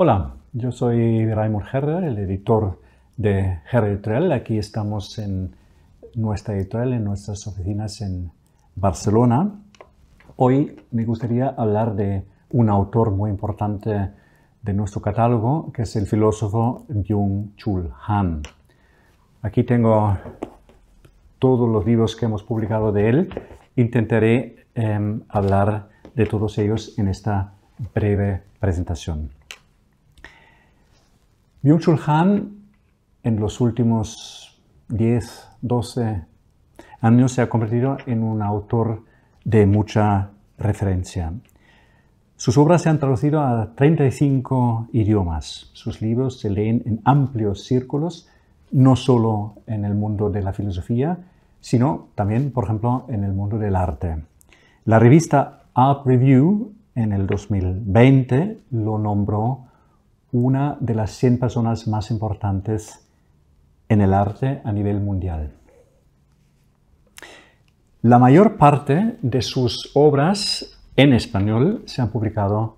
Hola, yo soy Raymond Herrer, el editor de Herrer Editorial. Aquí estamos en nuestra editorial, en nuestras oficinas en Barcelona. Hoy me gustaría hablar de un autor muy importante de nuestro catálogo, que es el filósofo Byung-Chul Han. Aquí tengo todos los libros que hemos publicado de él. Intentaré em, hablar de todos ellos en esta breve presentación. Byung-Chul Han en los últimos 10, 12 años se ha convertido en un autor de mucha referencia. Sus obras se han traducido a 35 idiomas. Sus libros se leen en amplios círculos, no solo en el mundo de la filosofía, sino también, por ejemplo, en el mundo del arte. La revista Art Review en el 2020 lo nombró una de las 100 personas más importantes en el arte a nivel mundial. La mayor parte de sus obras en español se han publicado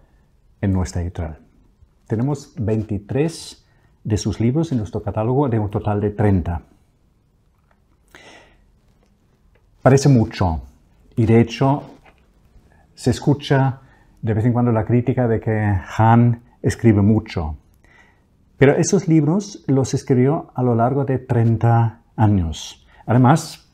en nuestra editorial. Tenemos 23 de sus libros en nuestro catálogo de un total de 30. Parece mucho y de hecho se escucha de vez en cuando la crítica de que Han escribe mucho. Pero esos libros los escribió a lo largo de 30 años. Además,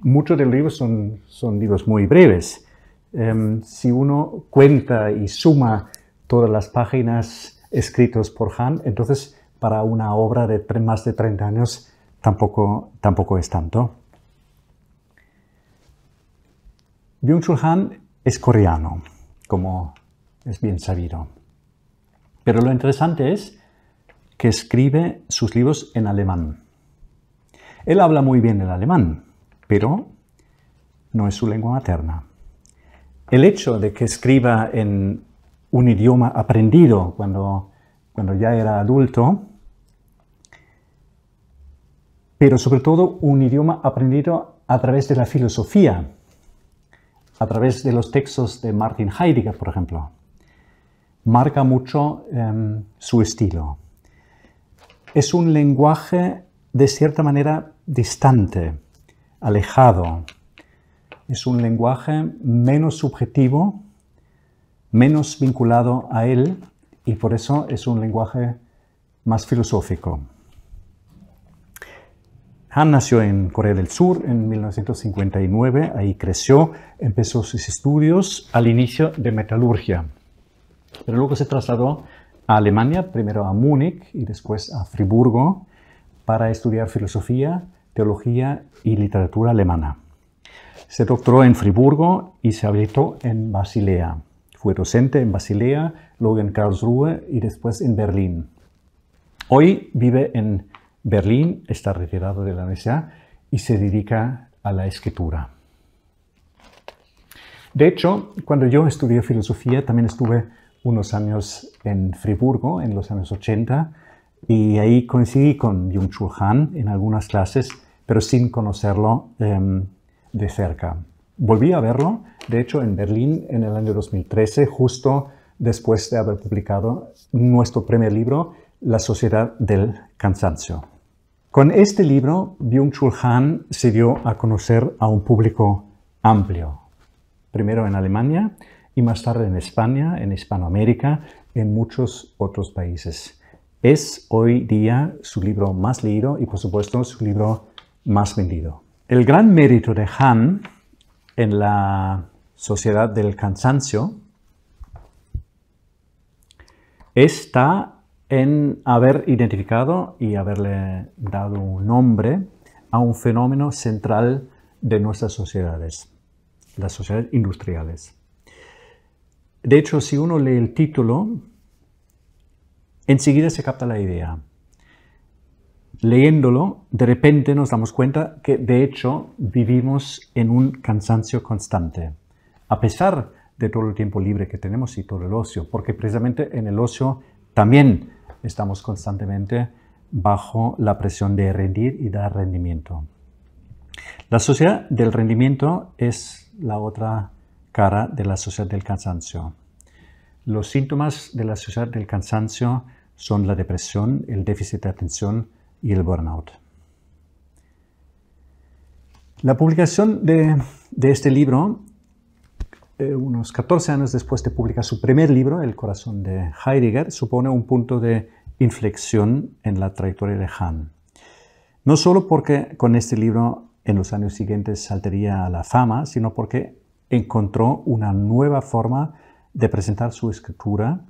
muchos de los libros son, libros muy breves. Em, si uno cuenta y suma todas las páginas escritas por Han, entonces para una obra de más de 30 años tampoco, tampoco es tanto. Byung-Chul Han es coreano, como es bien sabido. Pero lo interesante es que escribe sus libros en alemán. Él habla muy bien el alemán, pero no es su lengua materna. El hecho de que escriba en un idioma aprendido cuando, cuando ya era adulto, pero sobre todo un idioma aprendido a través de la filosofía, a través de los textos de Martin Heidegger, por ejemplo marca mucho em, su estilo. Es un lenguaje de cierta manera distante, alejado. Es un lenguaje menos subjetivo, menos vinculado a él y por eso es un lenguaje más filosófico. Han nació en Corea del Sur en 1959, ahí creció, empezó sus estudios al inicio de metalurgia. Pero luego se trasladó a Alemania, primero a Múnich y después a Friburgo, para estudiar filosofía, teología y literatura alemana. Se doctoró en Friburgo y se habilitó en Basilea. Fue docente en Basilea, luego en Karlsruhe y después en Berlín. Hoy vive en Berlín, está retirado de la universidad y se dedica a la escritura. De hecho, cuando yo estudié filosofía, también estuve unos años en Friburgo en los años 80 y ahí coincidí con Jung Chul Han en algunas clases, pero sin conocerlo em, de cerca. Volví a verlo, de hecho, en Berlín en el año 2013, justo después de haber publicado nuestro primer libro, La Sociedad del Cansancio. Con este libro, Byung-Chul Han se dio a conocer a un público amplio, primero en Alemania, y más tarde en España, en Hispanoamérica, en muchos otros países. Es hoy día su libro más leído y por supuesto su libro más vendido. El gran mérito de Han en la sociedad del cansancio está en haber identificado y haberle dado un nombre a un fenómeno central de nuestras sociedades, las sociedades industriales. De hecho, si uno lee el título, enseguida se capta la idea. Leyéndolo, de repente nos damos cuenta que de hecho vivimos en un cansancio constante, a pesar de todo el tiempo libre que tenemos y todo el ocio, porque precisamente en el ocio también estamos constantemente bajo la presión de rendir y dar rendimiento. La sociedad del rendimiento es la otra cara de la sociedad del cansancio. Los síntomas de la sociedad del cansancio son la depresión, el déficit de atención y el burnout. La publicación de, este libro, eh, unos 14 años después de publicar su primer libro, El corazón de Heidegger, supone un punto de inflexión en la trayectoria de Hahn. No solo porque con este libro en los años siguientes saltaría a la fama, sino porque encontró una nueva forma de presentar su escritura,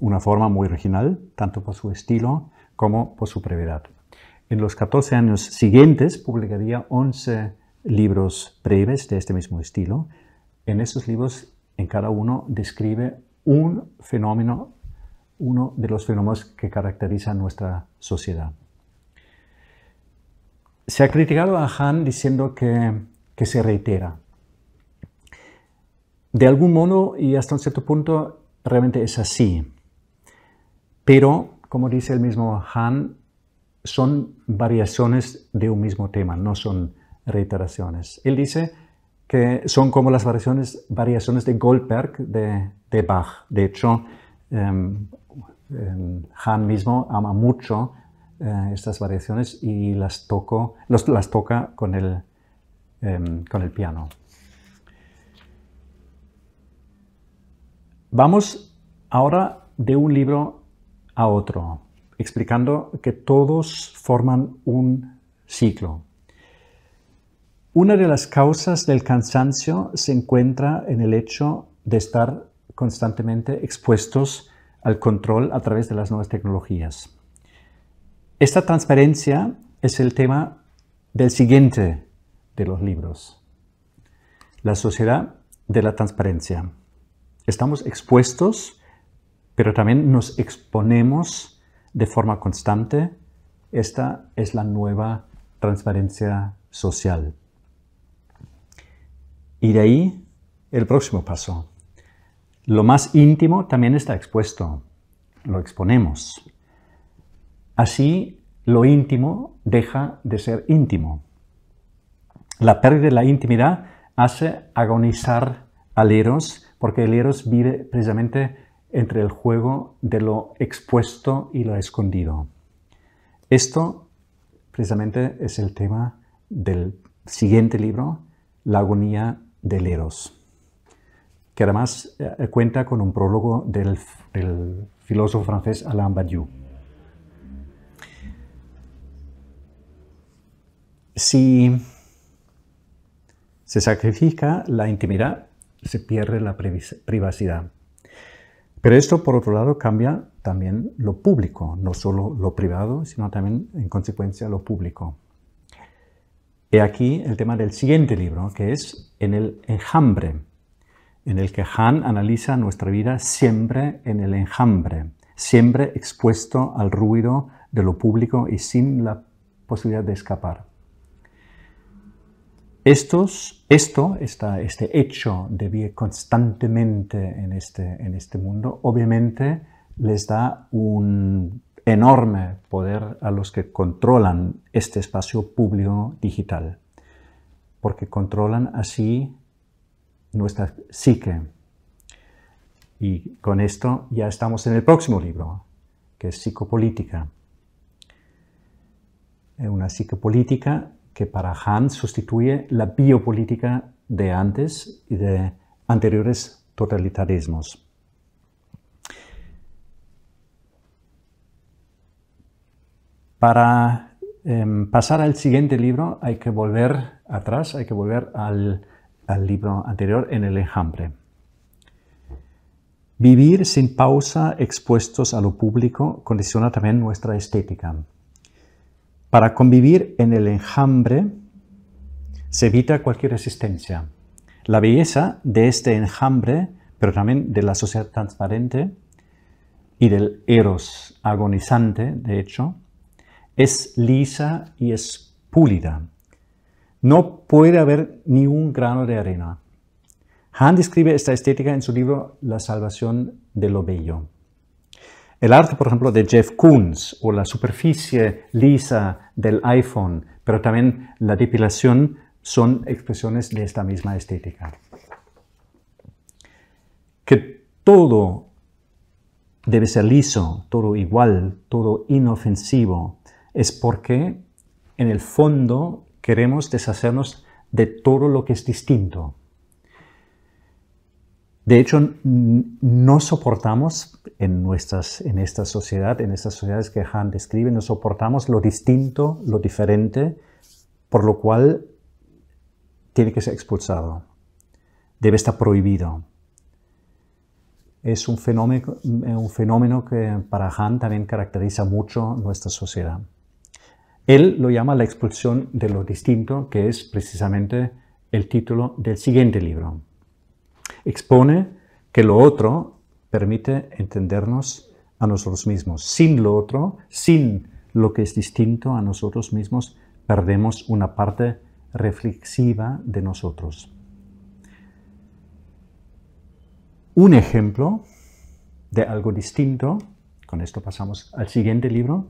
una forma muy original, tanto por su estilo como por su brevedad. En los 14 años siguientes publicaría 11 libros breves de este mismo estilo. En esos libros, en cada uno, describe un fenómeno, uno de los fenómenos que caracterizan nuestra sociedad. Se ha criticado a Han diciendo que se reitera, de algún modo y hasta un cierto punto realmente es así. Pero, como dice el mismo Han, son variaciones de un mismo tema, no son reiteraciones. Él dice que son como las variaciones, variaciones de Goldberg de, Bach. De hecho, em, em, Han mismo ama mucho eh, estas variaciones y las, las toca con el em, piano. Vamos ahora de un libro a otro, explicando que todos forman un ciclo. Una de las causas del cansancio se encuentra en el hecho de estar constantemente expuestos al control a través de las nuevas tecnologías. Esta transparencia es el tema del siguiente de los libros, la sociedad de la transparencia estamos expuestos, pero también nos exponemos de forma constante. Esta es la nueva transparencia social. Y de ahí el próximo paso. Lo más íntimo también está expuesto, lo exponemos. Así lo íntimo deja de ser íntimo. La pérdida de la intimidad hace agonizar aleros porque el Eros vive precisamente entre el juego de lo expuesto y lo escondido. Esto precisamente es el tema del siguiente libro, La agonía del Eros, que además eh, cuenta con un prólogo del filósofo francés Alain Badiou. Si se sacrifica la intimidad se pierde la privacidad. Pero esto, por otro lado, cambia también lo público, no solo lo privado, sino también, en consecuencia, lo público. He aquí el tema del siguiente libro, que es En el enjambre, en el que Han analiza nuestra vida siempre en el enjambre, siempre expuesto al ruido de lo público y sin la posibilidad de escapar. Estos, esto, este hecho de vivir constantemente en este, en este mundo, obviamente les da un enorme poder a los que controlan este espacio público digital, porque controlan así nuestra psique. Y con esto ya estamos en el próximo libro, que es Psicopolítica. Una psicopolítica que para Han sustituye la biopolítica de antes y de anteriores totalitarismos. Para em, pasar al siguiente libro hay que volver atrás, hay que volver al, al libro anterior en el enjambre. Vivir sin pausa expuestos a lo público condiciona también nuestra estética. Para convivir en el enjambre se evita cualquier resistencia. La belleza de este enjambre, pero también de la sociedad transparente y del eros agonizante, de hecho, es lisa y es púlida. No puede haber ni un grano de arena. Han describe esta estética en su libro La salvación de lo bello. El arte, por ejemplo, de Jeff Koons o la superficie lisa del iPhone, pero también la depilación son expresiones de esta misma estética. Que todo debe ser liso, todo igual, todo inofensivo, es porque en el fondo queremos deshacernos de todo lo que es distinto. De hecho, no soportamos en, nuestras, en esta sociedad, en estas sociedades que Han describe, no soportamos lo distinto, lo diferente, por lo cual tiene que ser expulsado, debe estar prohibido. Es un fenómeno, un fenómeno que para Han también caracteriza mucho nuestra sociedad. Él lo llama la expulsión de lo distinto, que es precisamente el título del siguiente libro expone que lo otro permite entendernos a nosotros mismos. Sin lo otro, sin lo que es distinto a nosotros mismos, perdemos una parte reflexiva de nosotros. Un ejemplo de algo distinto, con esto pasamos al siguiente libro,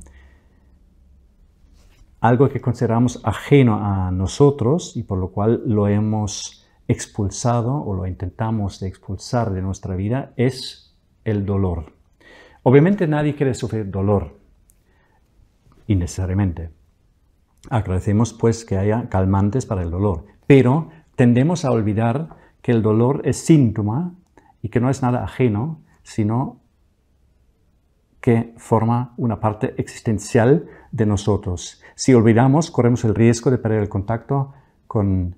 algo que consideramos ajeno a nosotros y por lo cual lo hemos expulsado o lo intentamos de expulsar de nuestra vida es el dolor. Obviamente nadie quiere sufrir dolor, innecesariamente. Agradecemos pues que haya calmantes para el dolor, pero tendemos a olvidar que el dolor es síntoma y que no es nada ajeno, sino que forma una parte existencial de nosotros. Si olvidamos, corremos el riesgo de perder el contacto con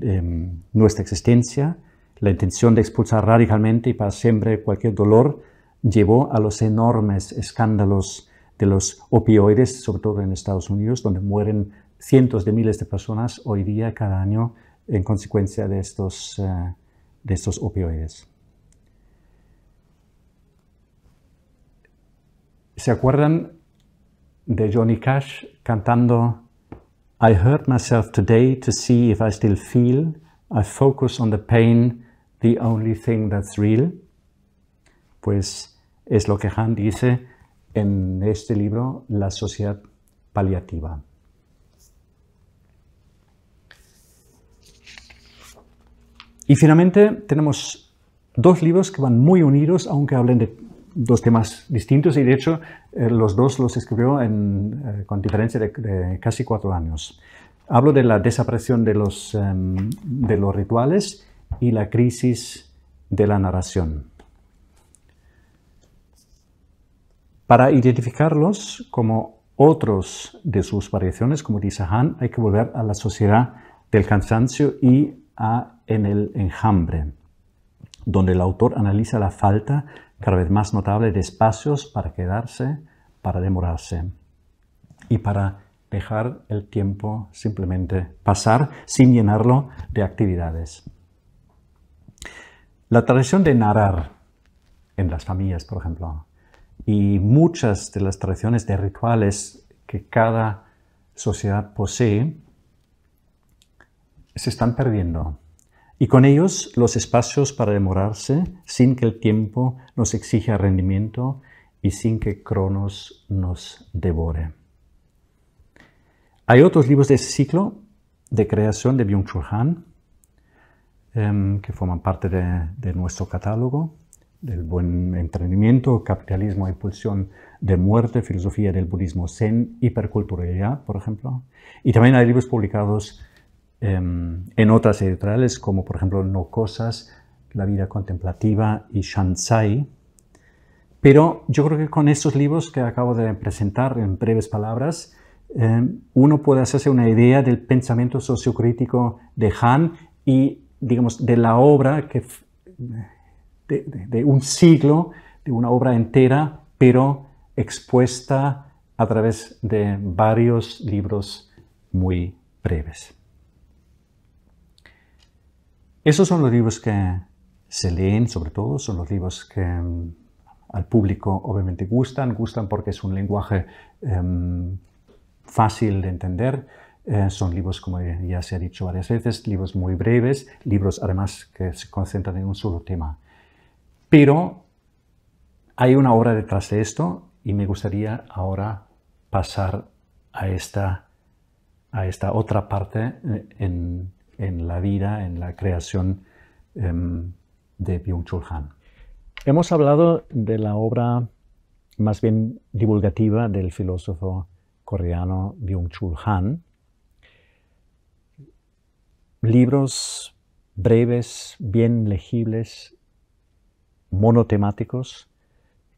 Em, nuestra existencia, la intención de expulsar radicalmente y para siempre cualquier dolor, llevó a los enormes escándalos de los opioides, sobre todo en Estados Unidos, donde mueren cientos de miles de personas hoy día, cada año, en consecuencia de estos, eh, de estos opioides. ¿Se acuerdan de Johnny Cash cantando I hurt myself today to see if I still feel. I focus on the pain, the only thing that's real. Pues es lo que Han dice en este libro, La sociedad paliativa. Y finalmente tenemos dos libros que van muy unidos, aunque hablen de dos temas distintos y de hecho eh, los dos los escribió eh, con diferencia de, casi cuatro años. Hablo de la desaparición de los, em, de los rituales y la crisis de la narración. Para identificarlos como otros de sus variaciones, como dice Han, hay que volver a la sociedad del cansancio y a en el enjambre, donde el autor analiza la falta cada vez más notable de espacios para quedarse, para demorarse y para dejar el tiempo simplemente pasar sin llenarlo de actividades. La tradición de narrar en las familias, por ejemplo, y muchas de las tradiciones de rituales que cada sociedad posee, se están perdiendo y con ellos los espacios para demorarse sin que el tiempo nos exija rendimiento y sin que Cronos nos devore. Hay otros libros de ese ciclo de creación de Byung-Chul Han em, que forman parte de, nuestro catálogo del buen entrenamiento, capitalismo y pulsión de muerte, filosofía del budismo zen, hiperculturalidad, por ejemplo. Y también hay libros publicados Em, en otras editoriales, como por ejemplo No Cosas, La Vida Contemplativa y Shansai. Pero yo creo que con estos libros que acabo de presentar en breves palabras, em, uno puede hacerse una idea del pensamiento sociocrítico de Han y, digamos, de la obra que, de un siglo, de una obra entera, pero expuesta a través de varios libros muy breves. Esos son los libros que se leen, sobre todo, son los libros que mm, al público obviamente gustan, gustan porque es un lenguaje em, fácil de entender. Eh, son libros, como ya se ha dicho varias veces, libros muy breves, libros además que se concentran en un solo tema. Pero hay una obra detrás de esto y me gustaría ahora pasar a esta, a esta otra parte eh, en, en la vida, en la creación em, de Byung-Chul Han. Hemos hablado de la obra más bien divulgativa del filósofo coreano Byung-Chul Han. Libros breves, bien legibles, monotemáticos,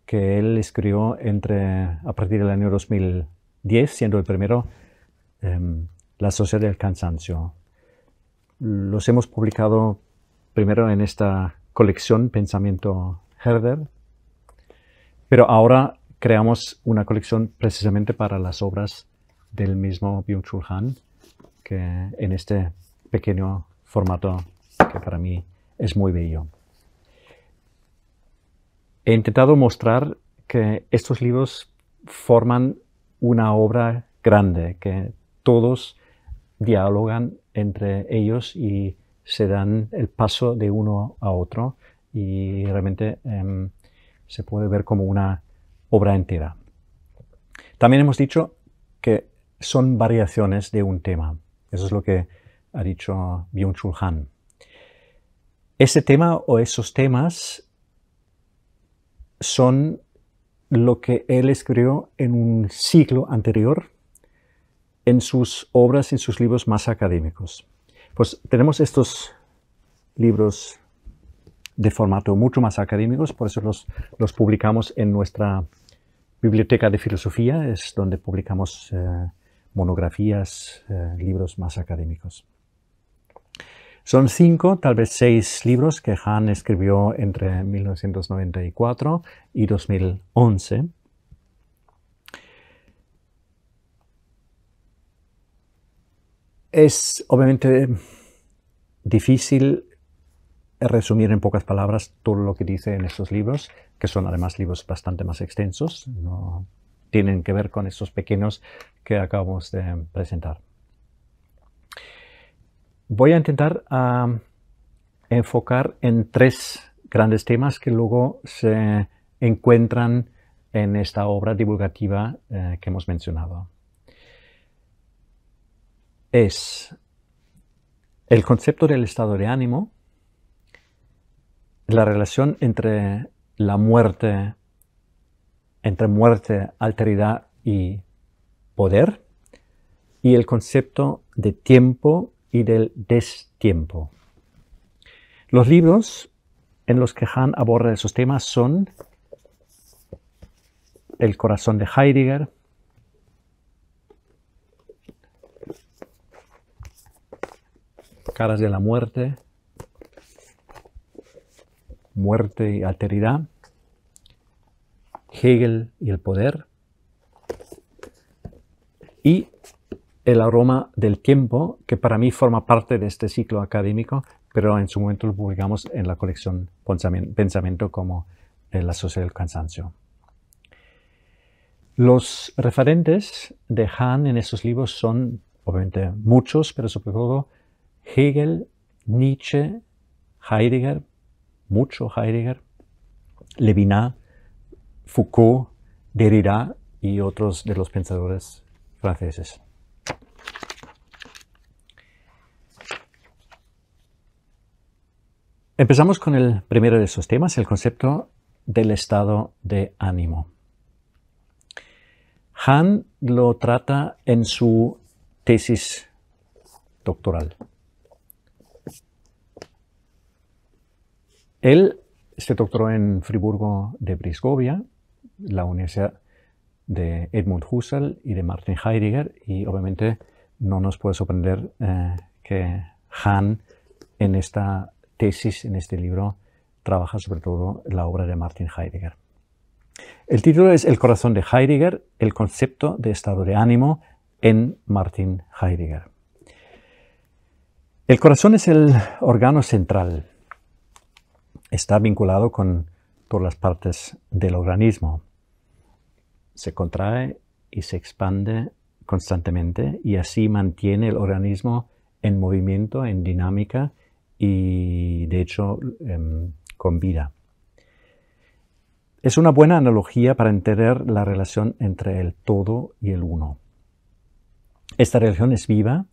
que él escribió entre, a partir del año 2010, siendo el primero, em, La sociedad del cansancio, los hemos publicado primero en esta colección Pensamiento Herder, pero ahora creamos una colección precisamente para las obras del mismo Byung-Chul Han, que en este pequeño formato que para mí es muy bello. He intentado mostrar que estos libros forman una obra grande, que todos dialogan entre ellos y se dan el paso de uno a otro y realmente em, se puede ver como una obra entera. También hemos dicho que son variaciones de un tema. Eso es lo que ha dicho Byung-Chul Han. Ese tema o esos temas son lo que él escribió en un siglo anterior en sus obras, en sus libros más académicos. Pues tenemos estos libros de formato mucho más académicos, por eso los, publicamos en nuestra biblioteca de filosofía, es donde publicamos eh, monografías, eh, libros más académicos. Son cinco, tal vez seis libros que Han escribió entre 1994 y 2011. Es obviamente difícil resumir en pocas palabras todo lo que dice en estos libros, que son además libros bastante más extensos, no tienen que ver con estos pequeños que acabamos de presentar. Voy a intentar ah, enfocar en tres grandes temas que luego se encuentran en esta obra divulgativa eh, que hemos mencionado es el concepto del estado de ánimo, la relación entre la muerte, entre muerte, alteridad y poder, y el concepto de tiempo y del destiempo. Los libros en los que Han aborda esos temas son El corazón de Heidegger, caras de la muerte, muerte y alteridad, Hegel y el poder, y el aroma del tiempo, que para mí forma parte de este ciclo académico, pero en su momento lo publicamos en la colección Pensamiento como en la sociedad del cansancio. Los referentes de Han en estos libros son, obviamente, muchos, pero sobre todo Hegel, Nietzsche, Heidegger, mucho Heidegger, Levinas, Foucault, Derrida y otros de los pensadores franceses. Empezamos con el primero de esos temas, el concepto del estado de ánimo. Hahn lo trata en su tesis doctoral. Él se doctoró en Friburgo de Brisgovia, la Universidad de Edmund Husserl y de Martin Heidegger, y obviamente no nos puede sorprender eh, que Hahn en esta tesis, en este libro, trabaja sobre todo la obra de Martin Heidegger. El título es El corazón de Heidegger, el concepto de estado de ánimo en Martin Heidegger. El corazón es el órgano central está vinculado con todas las partes del organismo. Se contrae y se expande constantemente y así mantiene el organismo en movimiento, en dinámica y de hecho em, con vida. Es una buena analogía para entender la relación entre el todo y el uno. Esta relación es viva,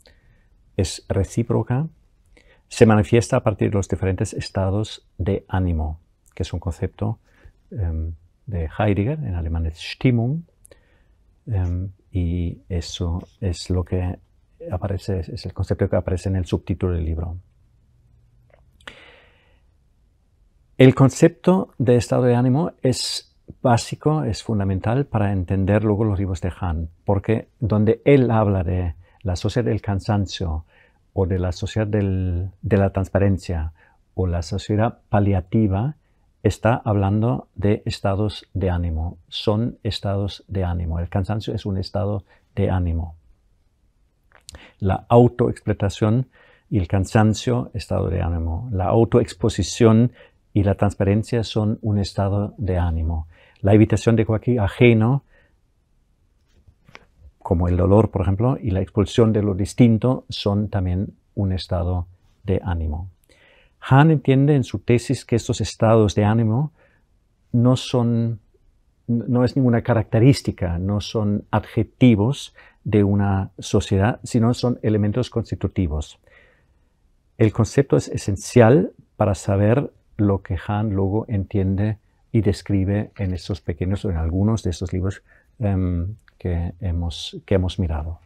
es recíproca se manifiesta a partir de los diferentes estados de ánimo, que es un concepto em, de Heidegger, en alemán es Stimmung, em, y eso es lo que aparece, es el concepto que aparece en el subtítulo del libro. El concepto de estado de ánimo es básico, es fundamental para entender luego los libros de Han, porque donde él habla de la sociedad del cansancio, o de la sociedad de la transparencia o la sociedad paliativa está hablando de estados de ánimo. Son estados de ánimo. El cansancio es un estado de ánimo. La autoexplotación y el cansancio, estado de ánimo. La autoexposición y la transparencia son un estado de ánimo. La evitación de cualquier ajeno como el dolor, por ejemplo, y la expulsión de lo distinto son también un estado de ánimo. Han entiende en su tesis que estos estados de ánimo no son, no es ninguna característica, no son adjetivos de una sociedad, sino son elementos constitutivos. El concepto es esencial para saber lo que Hahn luego entiende y describe en estos pequeños o en algunos de estos libros em, que hemos, hemos mirado.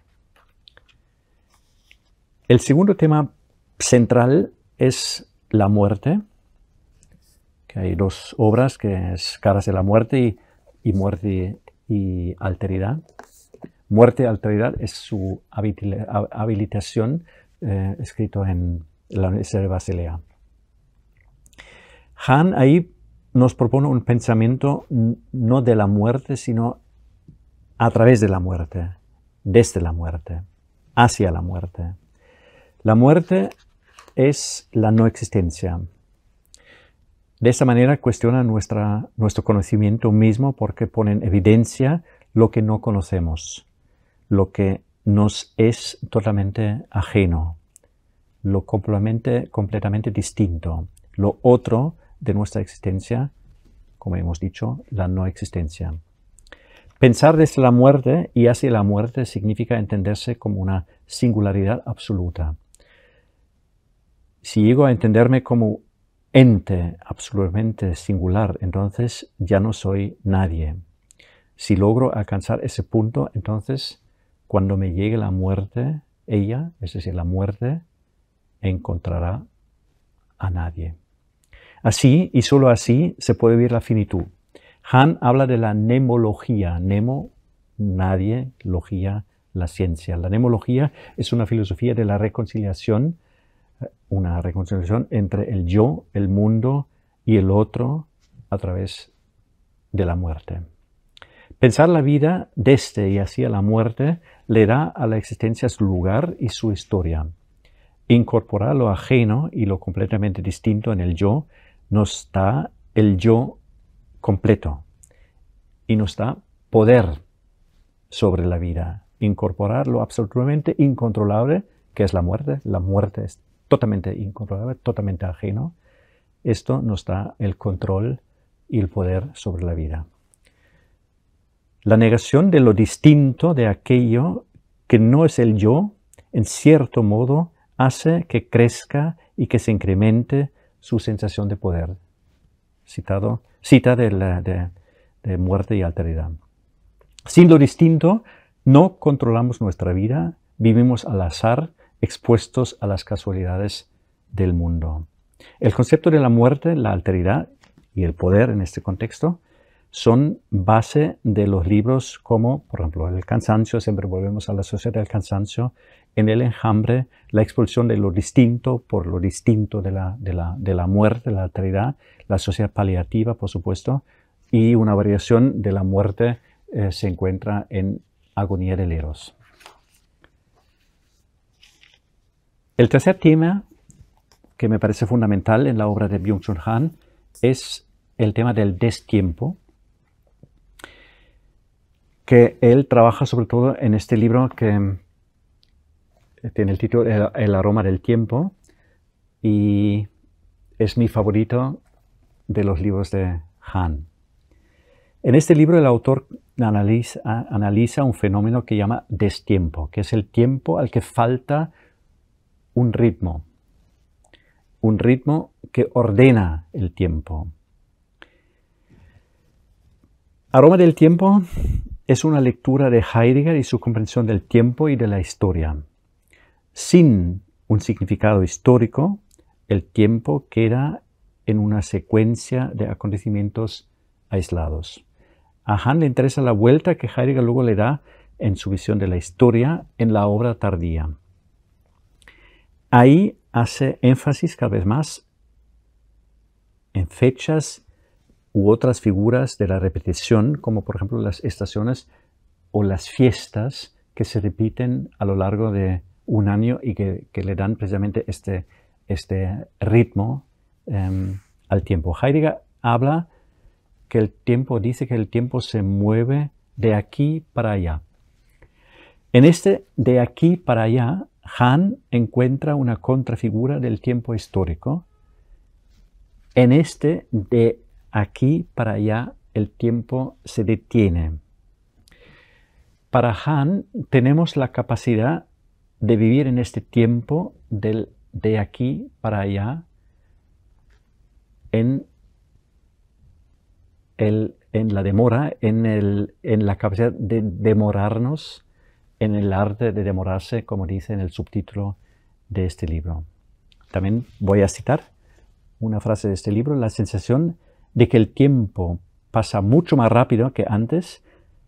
El segundo tema central es la muerte, que hay dos obras, que es Caras de la Muerte y, Muerte y Alteridad. Muerte y Alteridad es su habilitación eh, escrito en la Universidad de Basilea. ahí nos propone un pensamiento no de la muerte, sino a través de la muerte, desde la muerte, hacia la muerte. La muerte es la no existencia. De esta manera cuestiona nuestra, nuestro conocimiento mismo porque pone en evidencia lo que no conocemos, lo que nos es totalmente ajeno, lo completamente, completamente distinto, lo otro de nuestra existencia, como hemos dicho, la no existencia. Pensar desde la muerte y hacia la muerte significa entenderse como una singularidad absoluta. Si llego a entenderme como ente absolutamente singular, entonces ya no soy nadie. Si logro alcanzar ese punto, entonces cuando me llegue la muerte, ella, es decir, la muerte, encontrará a nadie. Así y solo así se puede vivir la finitud. Han habla de la nemología. Nemo, nadie, logía, la ciencia. La nemología es una filosofía de la reconciliación, eh, una reconciliación entre el yo, el mundo y el otro a través de la muerte. Pensar la vida desde este y hacia la muerte le da a la existencia su lugar y su historia. Incorporar lo ajeno y lo completamente distinto en el yo nos da el yo completo y nos da poder sobre la vida, incorporar lo absolutamente incontrolable que es la muerte. La muerte es totalmente incontrolable, totalmente ajeno. Esto nos da el control y el poder sobre la vida. La negación de lo distinto, de aquello que no es el yo, en cierto modo hace que crezca y que se incremente su sensación de poder. Citado cita de, la, muerte y alteridad. Sin lo distinto, no controlamos nuestra vida, vivimos al azar, expuestos a las casualidades del mundo. El concepto de la muerte, la alteridad y el poder en este contexto son base de los libros como, por ejemplo, El cansancio, siempre volvemos a la sociedad del cansancio, en el enjambre, la expulsión de lo distinto por lo distinto de la, muerte, la alteridad, la sociedad paliativa, por supuesto, y una variación de la muerte eh, se encuentra en Agonía del Eros. El tercer tema, que me parece fundamental en la obra de Byung-Chul Han, es el tema del destiempo, que él trabaja sobre todo en este libro que eh, tiene el título El, aroma del tiempo y es mi favorito de los libros de Hahn. En este libro el autor analiza, un fenómeno que llama destiempo, que es el tiempo al que falta un ritmo, un ritmo que ordena el tiempo. Aroma del tiempo es una lectura de Heidegger y su comprensión del tiempo y de la historia. Sin un significado histórico, el tiempo queda en una secuencia de acontecimientos aislados. A Hahn le interesa la vuelta que Heidegger luego le da en su visión de la historia en la obra tardía. Ahí hace énfasis cada vez más en fechas u otras figuras de la repetición, como por ejemplo las estaciones o las fiestas que se repiten a lo largo de un año y que, le dan precisamente este, este ritmo em, al tiempo. Heidegger habla que el tiempo, dice que el tiempo se mueve de aquí para allá. En este de aquí para allá, Han encuentra una contrafigura del tiempo histórico. En este de aquí para allá el tiempo se detiene. Para Han tenemos la capacidad de vivir en este tiempo del, de aquí para allá en, en la demora, en, en la capacidad de demorarnos, en el arte de demorarse, como dice en el subtítulo de este libro. También voy a citar una frase de este libro, la sensación de que el tiempo pasa mucho más rápido que antes,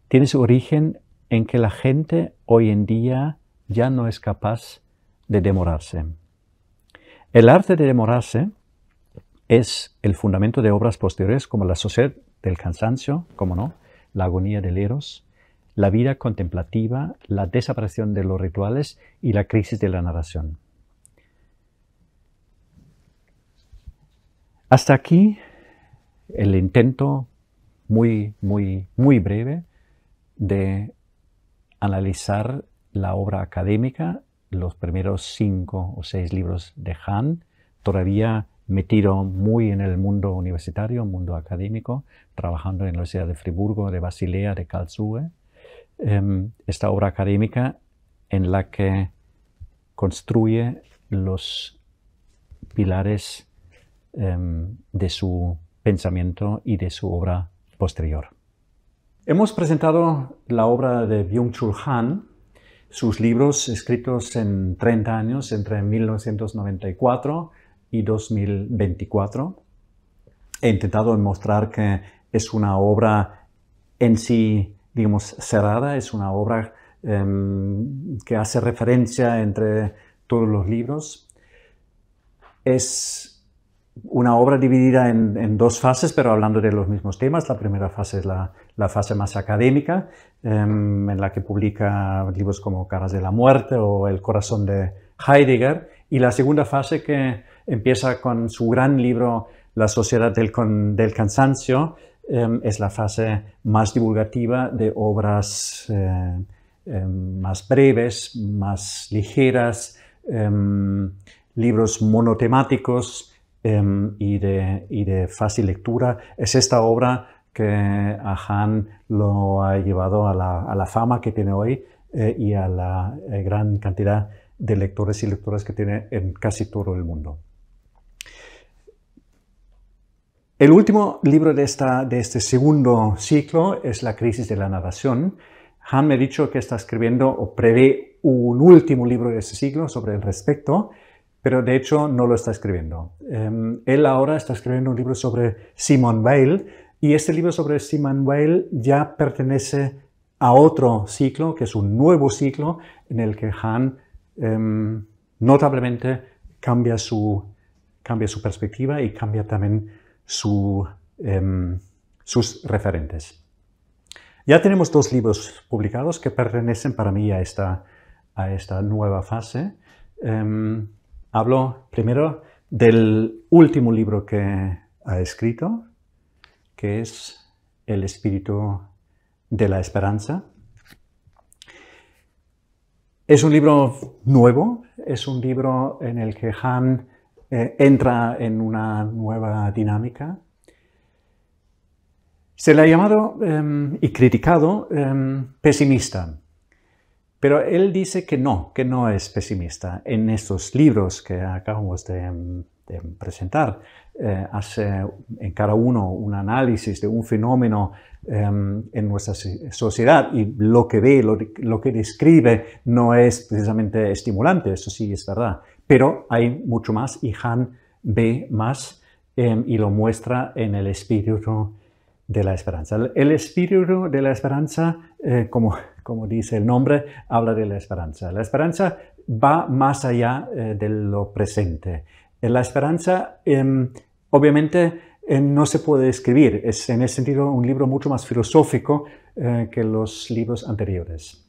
tiene su origen en que la gente hoy en día ya no es capaz de demorarse. El arte de demorarse es el fundamento de obras posteriores como La sociedad del cansancio, como no, La agonía del Eros, la vida contemplativa, la desaparición de los rituales y la crisis de la narración. Hasta aquí el intento muy, muy, muy breve de analizar la obra académica, los primeros cinco o seis libros de Han, todavía metido muy en el mundo universitario, mundo académico, trabajando en la Universidad de Friburgo, de Basilea, de Karlsruhe. Em, esta obra académica en la que construye los pilares em, de su pensamiento y de su obra posterior. Hemos presentado la obra de Byung-Chul Han, sus libros escritos en 30 años, entre 1994 y 2024. He intentado mostrar que es una obra en sí, digamos, cerrada, es una obra em, que hace referencia entre todos los libros. Es una obra dividida en, dos fases, pero hablando de los mismos temas. La primera fase es la, fase más académica, em, en la que publica libros como Caras de la Muerte o El Corazón de Heidegger. Y la segunda fase que empieza con su gran libro La Sociedad del, del Cansancio, em, es la fase más divulgativa de obras em, más breves, más ligeras, libros monotemáticos Em, y, de, fácil lectura. Es esta obra que a Han lo ha llevado a la, fama que tiene hoy eh, y a la eh, gran cantidad de lectores y lectoras que tiene en casi todo el mundo. El último libro de, de este segundo ciclo es La crisis de la narración. Han me ha dicho que está escribiendo o prevé un último libro de este ciclo sobre el respecto pero de hecho no lo está escribiendo. Em, él ahora está escribiendo un libro sobre Simon Weil y este libro sobre Simon Weil ya pertenece a otro ciclo, que es un nuevo ciclo en el que Han em, notablemente cambia su, cambia su perspectiva y cambia también su, em, sus referentes. Ya tenemos dos libros publicados que pertenecen para mí a esta, a esta nueva fase. Hablo primero del último libro que ha escrito, que es El espíritu de la esperanza. Es un libro nuevo, es un libro en el que Han eh, entra en una nueva dinámica. Se le ha llamado em, y criticado em, pesimista. Pero él dice que no, que no es pesimista. En estos libros que acabamos de, presentar, eh, hace en cada uno un análisis de un fenómeno em, en nuestra sociedad y lo que ve, lo, que describe no es precisamente estimulante, eso sí es verdad. Pero hay mucho más y Han ve más em, y lo muestra en el espíritu de la esperanza. El espíritu de la esperanza, eh, como, como dice el nombre, habla de la esperanza. La esperanza va más allá eh, de lo presente. La esperanza, em, obviamente, em, no se puede escribir. Es en ese sentido un libro mucho más filosófico eh, que los libros anteriores.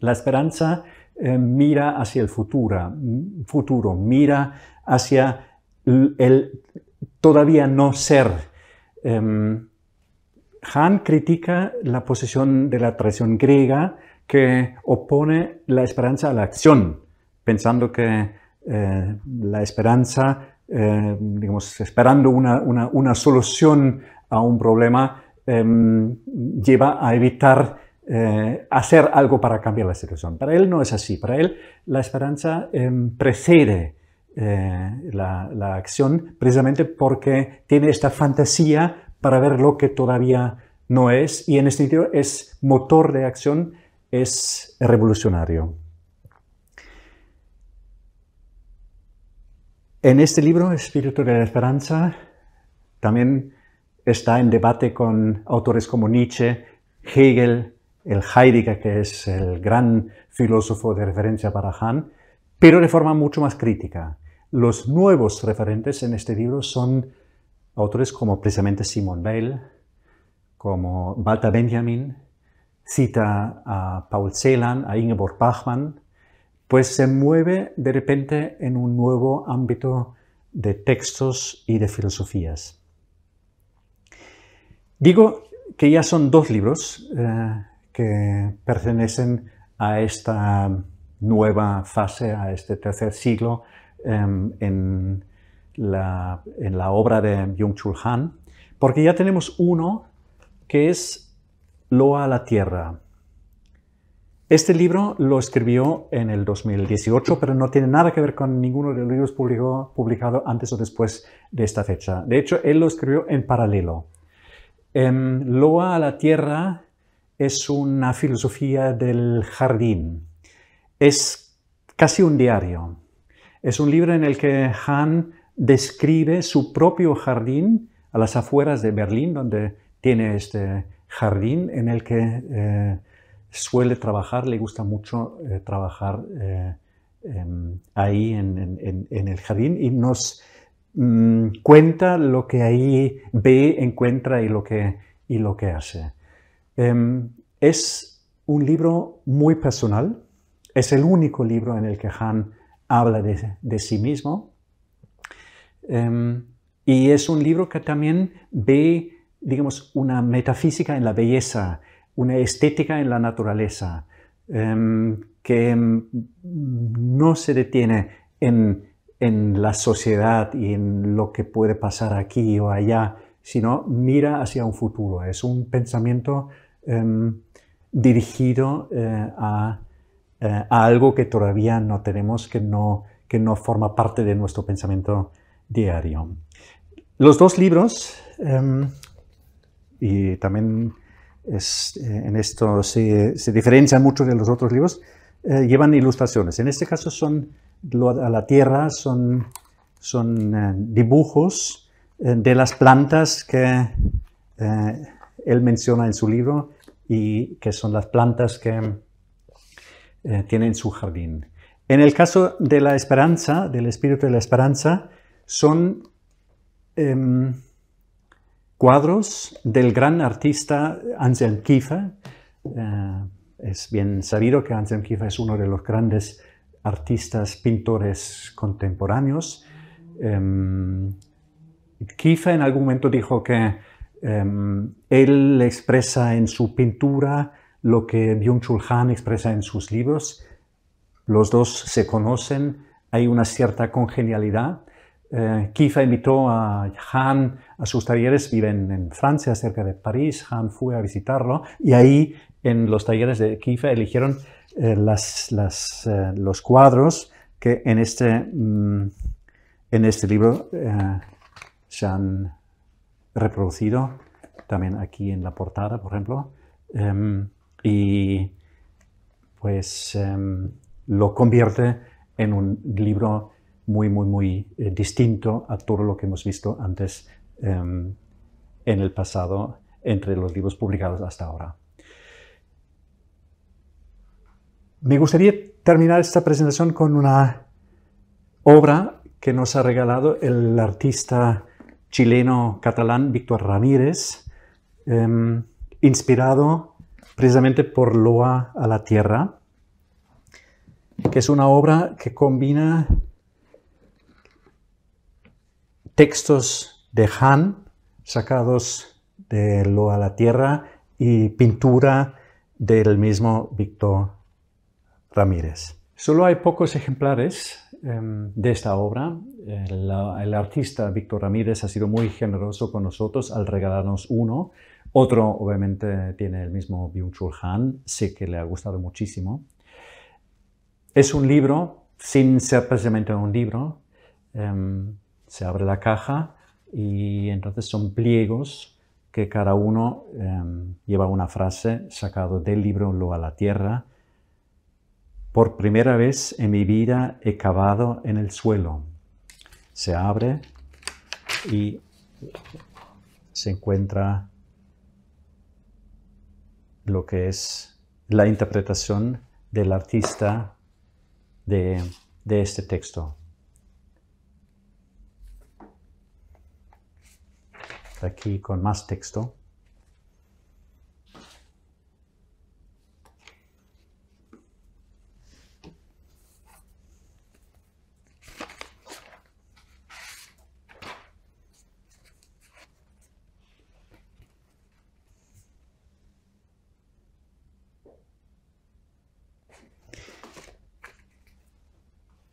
La esperanza mira hacia el futuro, mm, futuro, mira hacia el todavía no ser. Em, han critica la posición de la tradición griega que opone la esperanza a la acción, pensando que eh, la esperanza, eh, digamos, esperando una, solución a un problema, em, lleva a evitar eh, hacer algo para cambiar la situación. Para él no es así, para él la esperanza em, precede la, la acción precisamente porque tiene esta fantasía para ver lo que todavía no es y en este sentido es motor de acción, es revolucionario. En este libro, Espíritu de la Esperanza, también está en debate con autores como Nietzsche, Hegel, el Heidegger, que es el gran filósofo de referencia para Hahn, pero de forma mucho más crítica. Los nuevos referentes en este libro son Autores como precisamente Simon Weil, como Walter Benjamin, cita a Paul Celan, a Ingeborg Bachmann, pues se mueve de repente en un nuevo ámbito de textos y de filosofías. Digo que ya son dos libros eh, que pertenecen a esta nueva fase, a este tercer siglo em, en, en la obra de Jung chul Han, porque ya tenemos uno que es Loa a la Tierra. Este libro lo escribió en el 2018, pero no tiene nada que ver con ninguno de los libros publicados publicado antes o después de esta fecha. De hecho, él lo escribió en paralelo. Em, Loa a la Tierra es una filosofía del jardín. Es casi un diario. Es un libro en el que Han describe su propio jardín a las afueras de Berlín, donde tiene este jardín en el que eh, suele trabajar, le gusta mucho eh, trabajar eh, em, ahí en, el jardín y nos mm, cuenta lo que ahí ve, encuentra y lo que, y lo que hace. Em, es un libro muy personal, es el único libro en el que Han habla de sí mismo Em, y es un libro que también ve, digamos, una metafísica en la belleza, una estética en la naturaleza, em, que em, no se detiene en, en, la sociedad y en lo que puede pasar aquí o allá, sino mira hacia un futuro. Es un pensamiento dirigido eh, a, eh, a, algo que todavía no tenemos, que no, que no forma parte de nuestro pensamiento diario. Los dos libros, em, y también eh, en esto se, diferencian diferencia mucho de los otros libros, eh, llevan ilustraciones. En este caso son a la tierra, son, eh, dibujos de las plantas que él menciona en su libro y que son las plantas que tiene en su jardín. En el caso de la esperanza, del espíritu de la esperanza, son em, cuadros del gran artista Anselm Kiefer. Eh, es bien sabido que Anselm Kiefer es uno de los grandes artistas, pintores contemporáneos. Em, Kiefer en algún momento dijo que em, él expresa en su pintura lo que Byung-Chul Han expresa en sus libros. Los dos se conocen, hay una cierta congenialidad, eh, Kifa invitó a Han a sus talleres, viven en, Francia, cerca de París. Han fue a visitarlo y ahí en los talleres de Kifa eligieron eh, eh, los cuadros que en este, mm, en este libro eh, se han reproducido, también aquí en la portada, por ejemplo. Em, y pues em, lo convierte en un libro muy, muy, muy eh, distinto a todo lo que hemos visto antes em, en el pasado entre los libros publicados hasta ahora. Me gustaría terminar esta presentación con una obra que nos ha regalado el artista chileno-catalán Víctor Ramírez, em, inspirado precisamente por Loa a la Tierra, que es una obra que combina textos de Han sacados de Lo a la Tierra y pintura del mismo Víctor Ramírez. Solo hay pocos ejemplares em, de esta obra. El, artista Víctor Ramírez ha sido muy generoso con nosotros al regalarnos uno. Otro, obviamente, tiene el mismo Byung-Chul Han. Sé que le ha gustado muchísimo. Es un libro, sin ser precisamente un libro, em, se abre la caja y entonces son pliegos que cada uno em, lleva una frase sacado del libro Lo a la Tierra. Por primera vez en mi vida he cavado en el suelo. Se abre y se encuentra lo que es la interpretación del artista de este texto. aquí con más texto.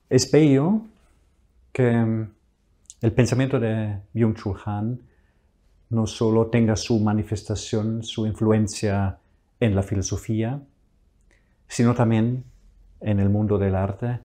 Es bello que mm, el pensamiento de Byung-Chul Han no solo tenga su manifestación, su influencia en la filosofía, sino también en el mundo del arte